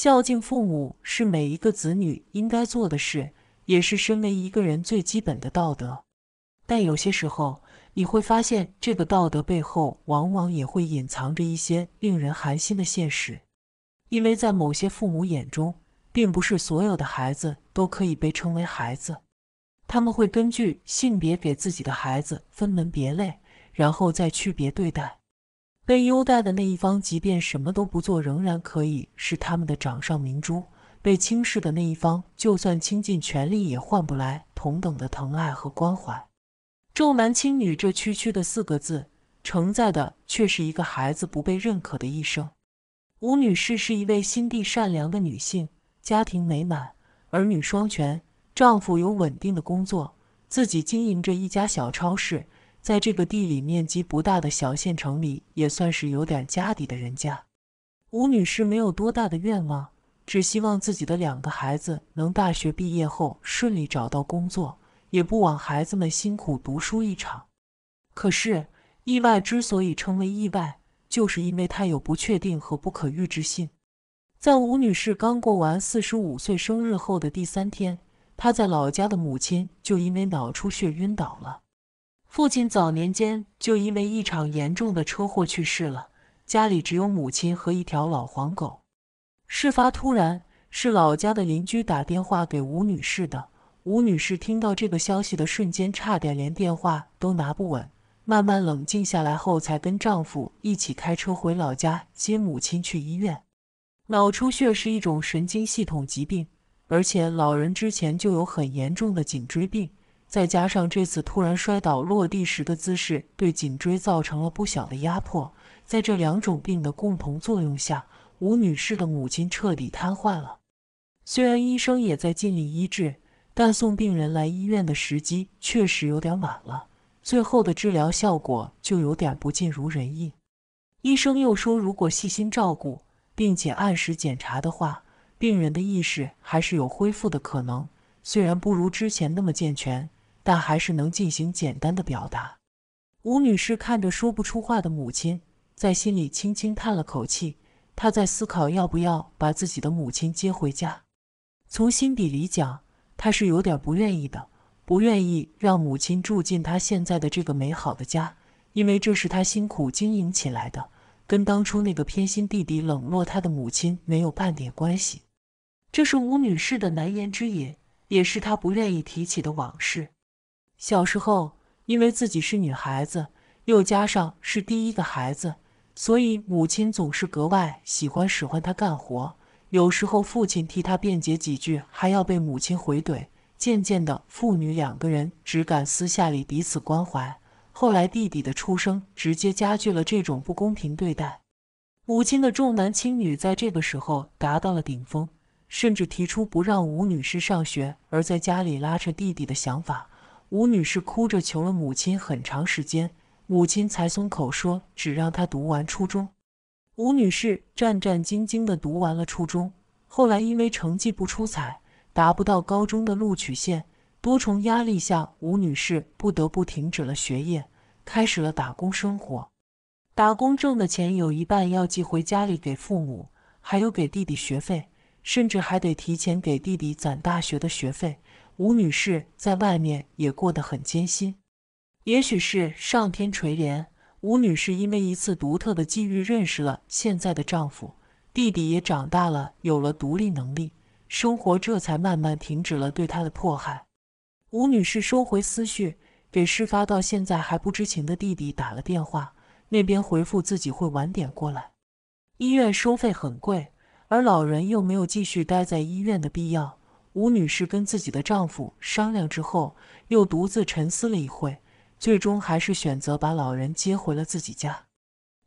孝敬父母是每一个子女应该做的事，也是身为一个人最基本的道德。但有些时候，你会发现这个道德背后，往往也会隐藏着一些令人寒心的现实。因为在某些父母眼中，并不是所有的孩子都可以被称为孩子，他们会根据性别给自己的孩子分门别类，然后再区别对待。被优待的那一方，即便什么都不做，仍然可以是他们的掌上明珠；被轻视的那一方，就算倾尽全力，也换不来同等的疼爱和关怀。重男轻女这区区的四个字，承载的却是一个孩子不被认可的一生。吴女士是一位心地善良的女性，家庭美满，儿女双全，丈夫有稳定的工作，自己经营着一家小超市。在这个地理面积不大的小县城里，也算是有点家底的人家。吴女士没有多大的愿望，只希望自己的两个孩子能大学毕业后顺利找到工作，也不枉孩子们辛苦读书一场。可是，意外之所以称为意外，就是因为它有不确定和不可预知性。在吴女士刚过完四十五岁生日后的第三天，她在老家的母亲就因为脑出血晕倒了。父亲早年间就因为一场严重的车祸去世了，家里只有母亲和一条老黄狗。事发突然，是老家的邻居打电话给吴女士的。吴女士听到这个消息的瞬间，差点连电话都拿不稳。慢慢冷静下来后，才跟丈夫一起开车回老家接母亲去医院。脑出血是一种神经系统疾病，而且老人之前就有很严重的颈椎病。再加上这次突然摔倒落地时的姿势，对颈椎造成了不小的压迫。在这两种病的共同作用下，吴女士的母亲彻底瘫痪了。虽然医生也在尽力医治，但送病人来医院的时机确实有点晚了，最后的治疗效果就有点不尽如人意。医生又说，如果细心照顾并且按时检查的话，病人的意识还是有恢复的可能，虽然不如之前那么健全。但还是能进行简单的表达。吴女士看着说不出话的母亲，在心里轻轻叹了口气。她在思考要不要把自己的母亲接回家。从心底里讲，她是有点不愿意的，不愿意让母亲住进她现在的这个美好的家，因为这是她辛苦经营起来的，跟当初那个偏心弟弟冷落她的母亲没有半点关系。这是吴女士的难言之隐，也是她不愿意提起的往事。小时候，因为自己是女孩子，又加上是第一个孩子，所以母亲总是格外喜欢使唤她干活。有时候父亲替她辩解几句，还要被母亲回怼。渐渐的，父女两个人只敢私下里彼此关怀。后来弟弟的出生，直接加剧了这种不公平对待。母亲的重男轻女在这个时候达到了顶峰，甚至提出不让吴女士上学，而在家里拉扯弟弟的想法。吴女士哭着求了母亲很长时间，母亲才松口说只让她读完初中。吴女士战战兢兢地读完了初中，后来因为成绩不出彩，达不到高中的录取线，多重压力下，吴女士不得不停止了学业，开始了打工生活。打工挣的钱有一半要寄回家里给父母，还有给弟弟学费。甚至还得提前给弟弟攒大学的学费。吴女士在外面也过得很艰辛。也许是上天垂怜，吴女士因为一次独特的机遇认识了现在的丈夫。弟弟也长大了，有了独立能力，生活这才慢慢停止了对她的迫害。吴女士收回思绪，给事发到现在还不知情的弟弟打了电话，那边回复自己会晚点过来。医院收费很贵。而老人又没有继续待在医院的必要，吴女士跟自己的丈夫商量之后，又独自沉思了一会，最终还是选择把老人接回了自己家。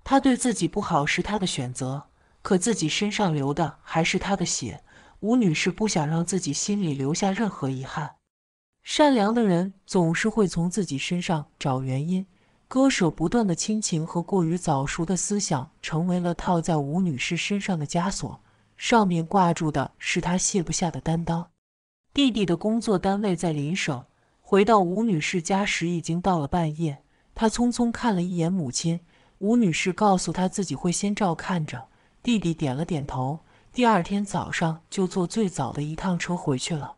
他对自己不好是他的选择，可自己身上流的还是他的血。吴女士不想让自己心里留下任何遗憾。善良的人总是会从自己身上找原因，割舍不断的亲情和过于早熟的思想，成为了套在吴女士身上的枷锁。上面挂住的是他卸不下的担当。弟弟的工作单位在邻省。回到吴女士家时，已经到了半夜。他匆匆看了一眼母亲，吴女士告诉他自己会先照看着弟弟，点了点头。第二天早上就坐最早的一趟车回去了。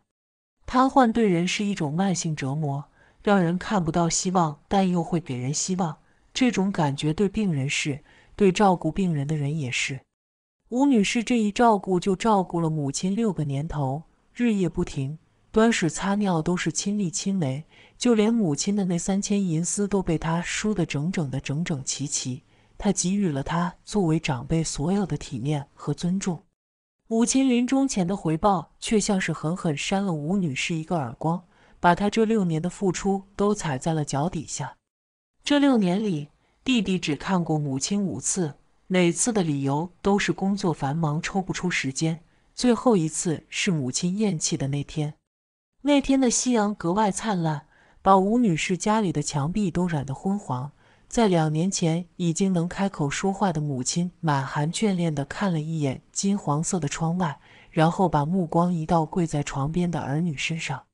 瘫痪对人是一种慢性折磨，让人看不到希望，但又会给人希望。这种感觉对病人是，对照顾病人的人也是。吴女士这一照顾，就照顾了母亲六个年头，日夜不停，端屎擦尿都是亲力亲为，就连母亲的那三千银丝都被她梳得整整齐齐。她给予了她作为长辈所有的体面和尊重，母亲临终前的回报却像是狠狠扇了吴女士一个耳光，把她这六年的付出都踩在了脚底下。这六年里，弟弟只看过母亲五次。每次的理由都是工作繁忙，抽不出时间。最后一次是母亲咽气的那天。那天的夕阳格外灿烂，把吴女士家里的墙壁都染得昏黄。在两年前已经能开口说话的母亲，满含眷恋地看了一眼金黄色的窗外，然后把目光移到跪在床边的儿女身上。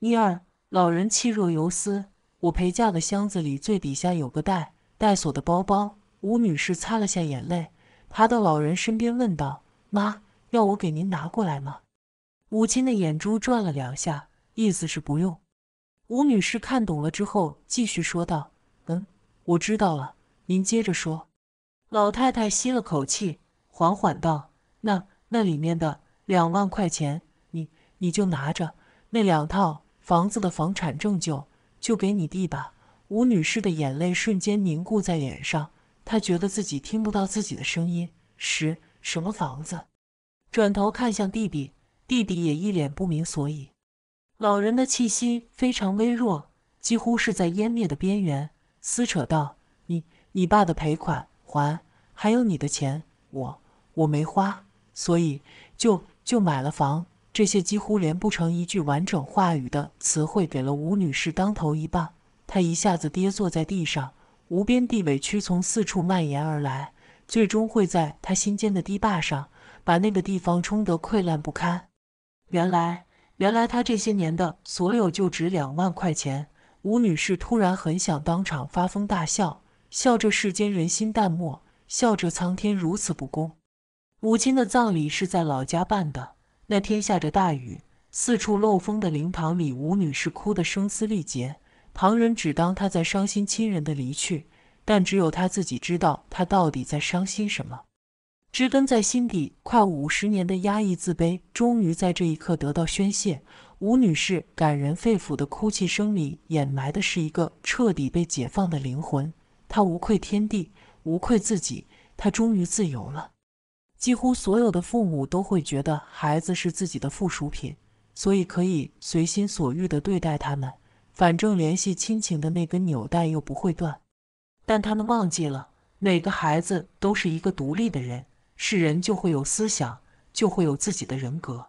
妮儿，老人气若游丝。我陪嫁的箱子里最底下有个带带锁的包包。吴女士擦了下眼泪，爬到老人身边问道：“妈，要我给您拿过来吗？”母亲的眼珠转了两下，意思是不用。吴女士看懂了之后，继续说道：“嗯，我知道了。您接着说。”老太太吸了口气，缓缓道：“那那里面的两万块钱，你你就拿着。那两套房子的房产证就就给你弟吧。”吴女士的眼泪瞬间凝固在脸上。他觉得自己听不到自己的声音。十什么房子？转头看向弟弟，弟弟也一脸不明所以。老人的气息非常微弱，几乎是在湮灭的边缘，撕扯道：“你你爸的赔款还还有你的钱，我我没花，所以就就买了房。”这些几乎连不成一句完整话语的词汇，给了吴女士当头一棒，她一下子跌坐在地上。无边地委屈从四处蔓延而来，最终会在他心间的堤坝上，把那个地方冲得溃烂不堪。原来，原来他这些年的所有就值两万块钱。吴女士突然很想当场发疯大笑，笑着世间人心淡漠，笑着苍天如此不公。母亲的葬礼是在老家办的，那天下着大雨，四处漏风的灵堂里，吴女士哭得声嘶力竭。旁人只当他在伤心亲人的离去，但只有他自己知道他到底在伤心什么。植根在心底快五十年的压抑自卑，终于在这一刻得到宣泄。吴女士感人肺腑的哭泣声里，掩埋的是一个彻底被解放的灵魂。她无愧天地，无愧自己，她终于自由了。几乎所有的父母都会觉得孩子是自己的附属品，所以可以随心所欲地对待他们。反正联系亲情的那根纽带又不会断，但他们忘记了，每个孩子都是一个独立的人，是人就会有思想，就会有自己的人格。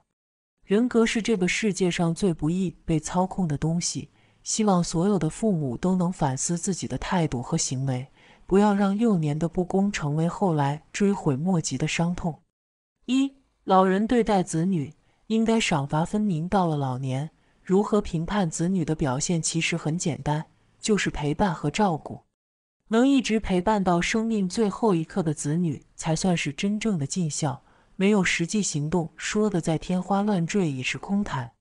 人格是这个世界上最不易被操控的东西。希望所有的父母都能反思自己的态度和行为，不要让幼年的不公成为后来追悔莫及的伤痛。一，老人对待子女应该赏罚分明，到了老年。如何评判子女的表现？其实很简单，就是陪伴和照顾。能一直陪伴到生命最后一刻的子女，才算是真正的尽孝。没有实际行动，说的再天花乱坠也是空谈。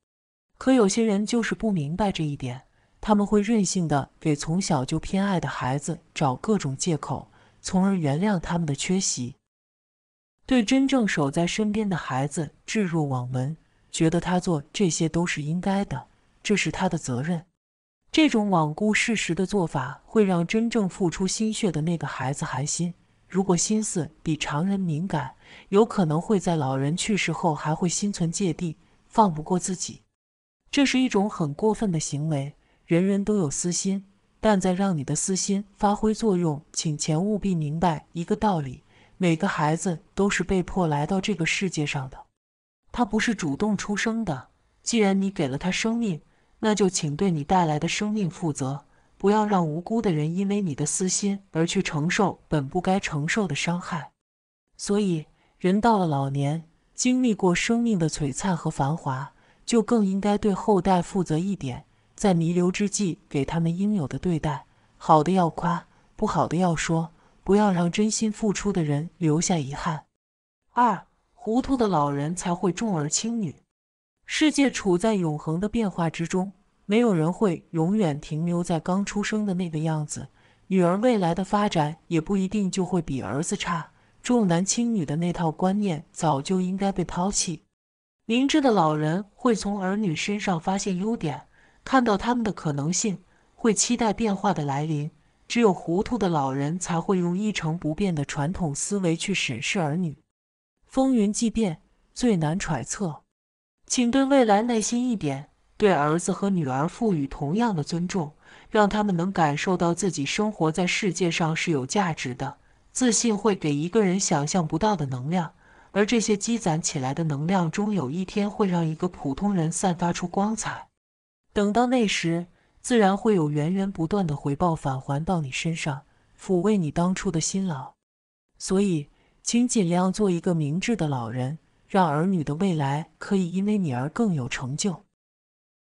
可有些人就是不明白这一点，他们会任性的给从小就偏爱的孩子找各种借口，从而原谅他们的缺席，对真正守在身边的孩子置若罔闻。觉得他做这些都是应该的，这是他的责任。这种罔顾事实的做法会让真正付出心血的那个孩子寒心。如果心思比常人敏感，有可能会在老人去世后还会心存芥蒂，放不过自己。这是一种很过分的行为。人人都有私心，但在让你的私心发挥作用，请前务必明白一个道理：每个孩子都是被迫来到这个世界上的。他不是主动出生的，既然你给了他生命，那就请对你带来的生命负责，不要让无辜的人因为你的私心而去承受本不该承受的伤害。所以，人到了老年，经历过生命的璀璨和繁华，就更应该对后代负责一点，在弥留之际给他们应有的对待。好的要夸，不好的要说，不要让真心付出的人留下遗憾。二。糊涂的老人才会重儿轻女。世界处在永恒的变化之中，没有人会永远停留在刚出生的那个样子。女儿未来的发展也不一定就会比儿子差。重男轻女的那套观念早就应该被抛弃。明智的老人会从儿女身上发现优点，看到他们的可能性，会期待变化的来临。只有糊涂的老人才会用一成不变的传统思维去审视儿女。风云际变最难揣测，请对未来耐心一点。对儿子和女儿赋予同样的尊重，让他们能感受到自己生活在世界上是有价值的。自信会给一个人想象不到的能量，而这些积攒起来的能量，终有一天会让一个普通人散发出光彩。等到那时，自然会有源源不断的回报返还到你身上，抚慰你当初的辛劳。所以。请尽量做一个明智的老人，让儿女的未来可以因为你而更有成就。